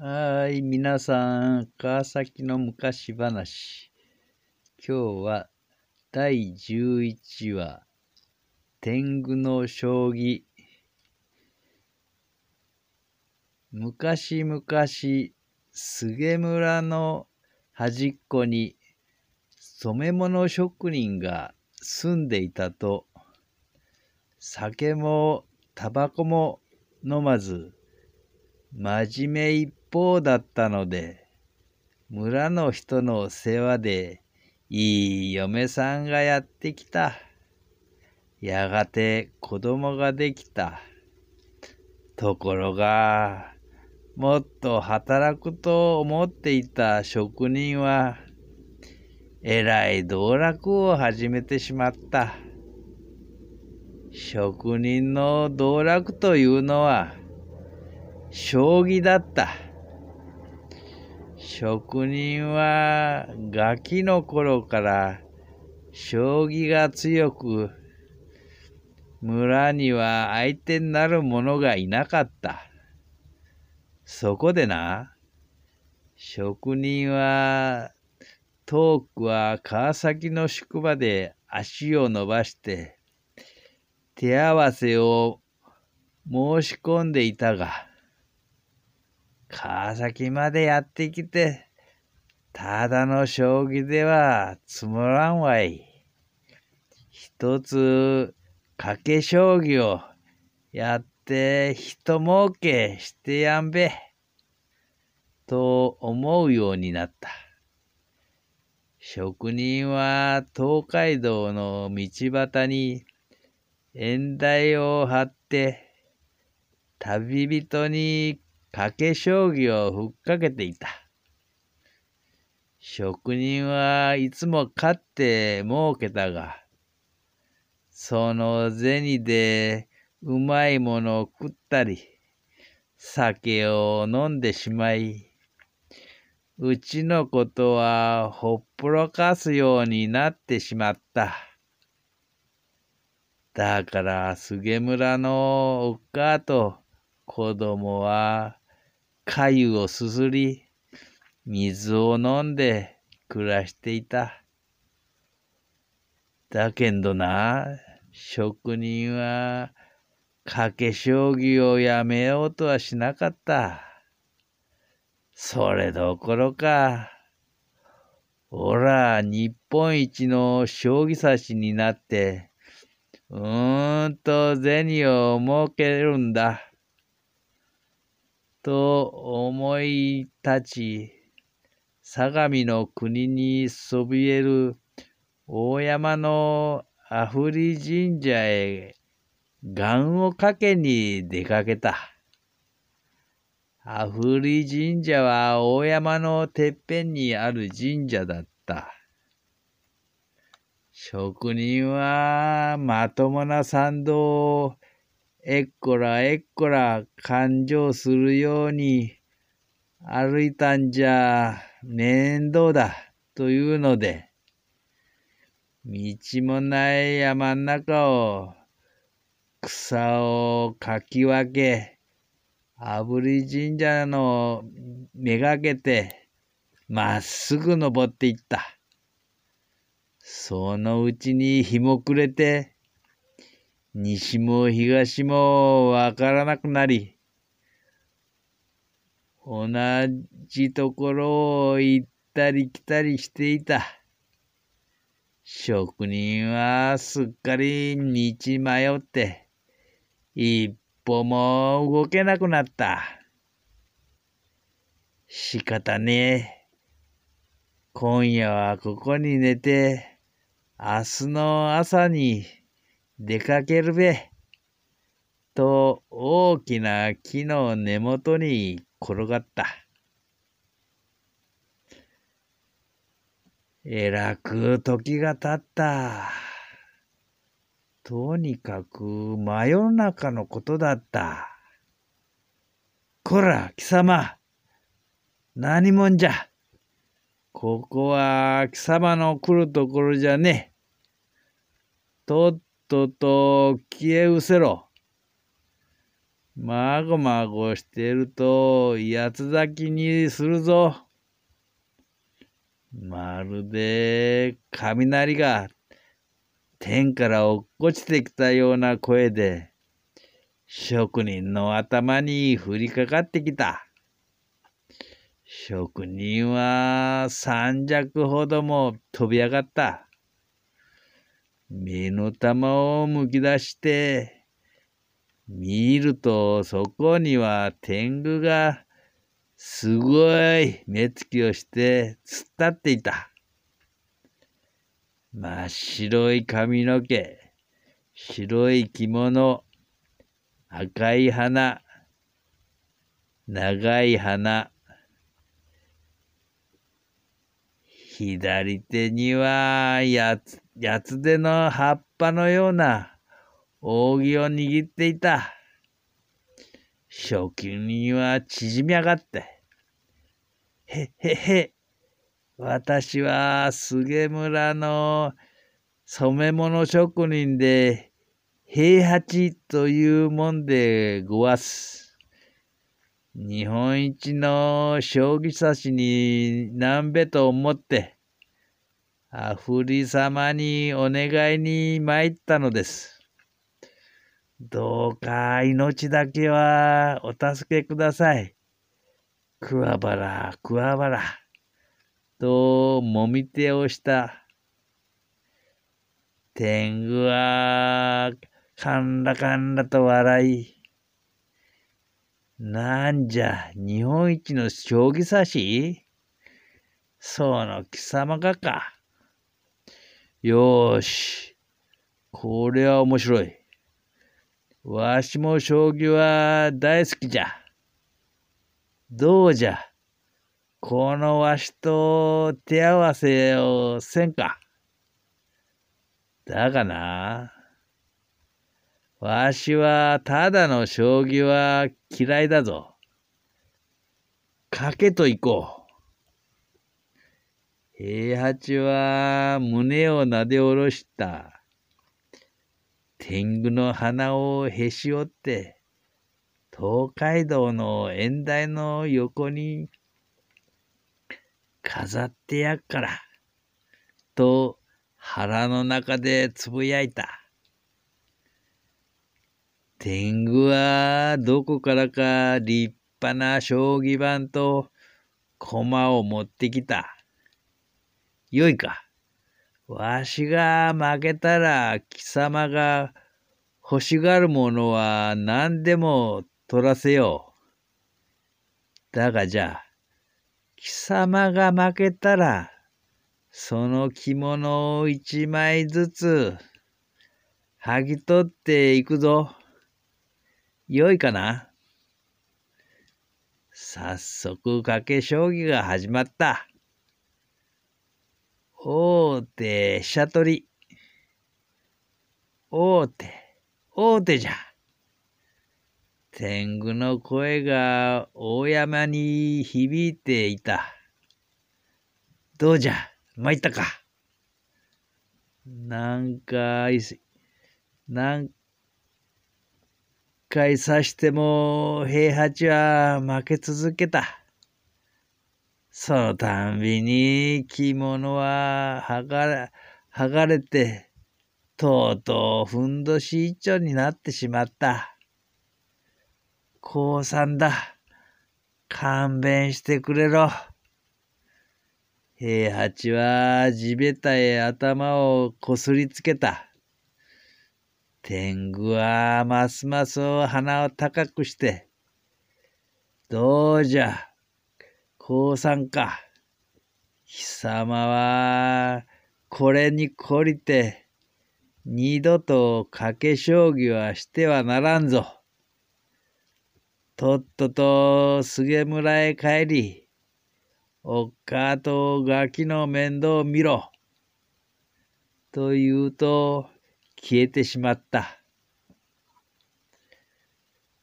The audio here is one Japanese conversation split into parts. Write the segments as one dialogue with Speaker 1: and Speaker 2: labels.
Speaker 1: はい、皆さん、川崎の昔話。今日は第11話、天狗の将棋。昔々、菅村の端っこに染め物職人が住んでいたと、酒もタバコも飲まず、真面目いっ方だったので、村の人のお世話でいい嫁さんがやってきた。やがて子供ができた。ところが、もっと働くと思っていた職人は、えらい道楽を始めてしまった。職人の道楽というのは、将棋だった。職人はガキの頃から将棋が強く村には相手になる者がいなかった。そこでな、職人は遠くは川崎の宿場で足を伸ばして手合わせを申し込んでいたが、川崎までやってきて、ただの将棋ではつまらんわい。一つ賭け将棋をやって一儲けしてやんべ。と思うようになった。職人は東海道の道端に縁台を張って旅人に竹将棋をふっかけていた。職人はいつも勝って儲けたが、その銭でうまいものを食ったり、酒を飲んでしまい、うちのことはほっぽろかすようになってしまった。だから、菅村のおっかと子供はかゆをすすり、水を飲んで暮らしていた。だけどな、職人は賭け将棋をやめようとはしなかった。それどころか、おら、日本一の将棋指しになって、うーんと銭を儲けるんだ。と思い立ち、相模の国にそびえる大山の阿フリ神社へ願をかけに出かけた。阿フリ神社は大山のてっぺんにある神社だった。職人はまともな参道をえっこらえっこら勘定するように歩いたんじゃ面倒だというので、道もない山ん中を草をかき分け、あぶり神社のめがけてまっすぐ登っていった。そのうちに日も暮れて、西も東もわからなくなり、同じところを行ったり来たりしていた。職人はすっかり道迷って、一歩も動けなくなった。仕方ねえ。今夜はここに寝て、明日の朝に、出かけるべ。と大きな木の根元に転がった。えらく時が経った。とにかく真夜中のことだった。こら、貴様。何者じゃ。ここは貴様の来るところじゃね。とっとと消えうせろ。まごまごしてると八つ咲きにするぞ。まるで雷が天から落っこちてきたような声で職人の頭に降りかかってきた。職人は三尺ほども飛び上がった。目の玉をむき出して、見るとそこには天狗がすごい目つきをして突っ立っていた。真っ白い髪の毛、白い着物、赤い花、長い花。左手には八つやつでの葉っぱのような扇を握っていた。職人は縮み上がって、へへへ、私は菅村の染め物職人で、平八というもんでごわす。日本一の将棋指しに何べと思って、あふり様にお願いに参ったのです。どうか命だけはお助けください。くわばら、くわばら。と、もみ手をした。天狗は、かんらかんらと笑い。なんじゃ、日本一の将棋差しその貴様がか。よーし。これは面白い。わしも将棋は大好きじゃ。どうじゃ。このわしと手合わせをせんか。だがな。わしはただの将棋は嫌いだぞ。賭けと行こう。平八は胸をなでおろした。天狗の鼻をへし折って、東海道の縁台の横に飾ってやっから、と腹の中でつぶやいた。天狗はどこからか立派な将棋盤と駒を持ってきた。よいか。わしが負けたら貴様が欲しがるものは何でも取らせよう。だがじゃあ、貴様が負けたら、その着物を一枚ずつ剥ぎ取っていくぞ。よいかな早速賭け将棋が始まった。大手飛車取り。大手、大手じゃ。天狗の声が大山に響いていた。どうじゃ、参ったか。何回、何回刺しても平八は負け続けた。そのたんびに着物は剥がれ、剥がれて、とうとうふんどし一丁になってしまった。降参だ。勘弁してくれろ。平八は地べたへ頭をこすりつけた。天狗はますます鼻を高くして、どうじゃ。降参か。貴様は、これに懲りて、二度と賭け将棋はしてはならんぞ。とっとと菅村へ帰り、おっかとガキの面倒を見ろ。と言うと消えてしまった。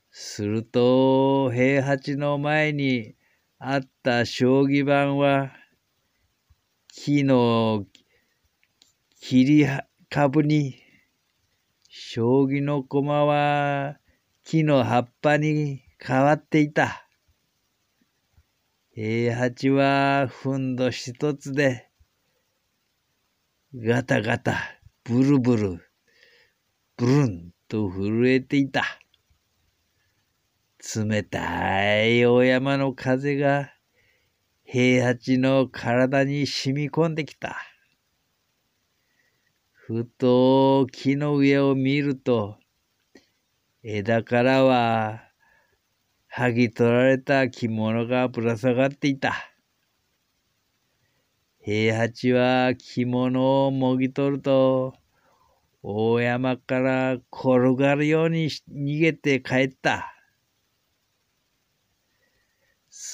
Speaker 1: すると平八の前にあった将棋盤は木の切り株に将棋の駒は木の葉っぱに変わっていた。平八はふんど一つでガタガタブルブルブルンと震えていた。冷たい大山の風が平八の体に染み込んできた。ふと木の上を見ると、枝からは剥ぎ取られた着物がぶら下がっていた。平八は着物をもぎ取ると、大山から転がるように逃げて帰った。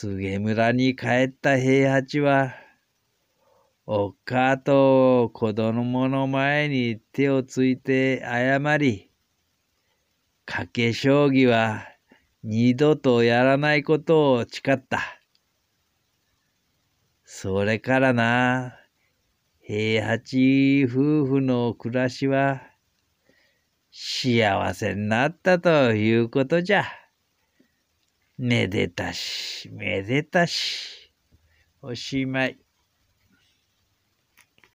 Speaker 1: 菅村に帰った平八は、おっかと子供の前に手をついて謝り、賭け将棋は二度とやらないことを誓った。それからな、平八夫婦の暮らしは幸せになったということじゃ。めでたし、めでたし。おしまい。